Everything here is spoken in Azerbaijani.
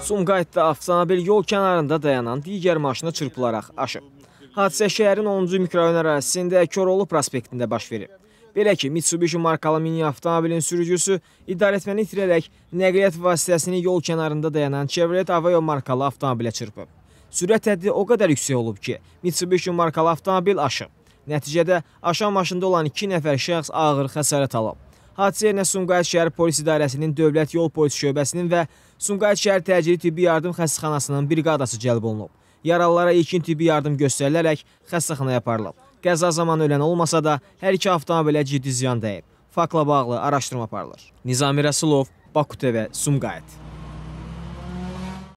Sumqayıtda avtomobil yol kənarında dayanan digər maşına çırpılaraq aşıb. Hadisə şəhərin 10-cu mikroyon ərazisində Koroğlu prospektində baş verib. Belə ki, Mitsubishi markalı mini avtomobilin sürücüsü idarəetməni itirərək nəqliyyat vasitəsini yol kənarında dayanan Chevrolet Aveo markalı avtomobilə çırpıb. Sürət həddi o qədər yüksək olub ki, Mitsubishi markalı avtomobil aşıb. Nəticədə aşan maşında olan iki nəfər şəxs ağır xəsarət alıb. Hadisə yerinə Sumqayıt şəhər polis idarəsinin Dövlət Yol Polisi şöbəsinin və Sumqayıt şəhər təcili tibbi yardım xəstəxanasının briqadası cəlb olunub. Yaralılara ilkin tibbi yardım göstərilərək xəstəxanaya aparılıb. Qəza zamanı ölən olmasa da, hər iki avtomobilə ciddi ziyan dəyib. Fakla bağlı araşdırma aparılır. Nizami Rəsulov, Baku TV, Sumqayıt.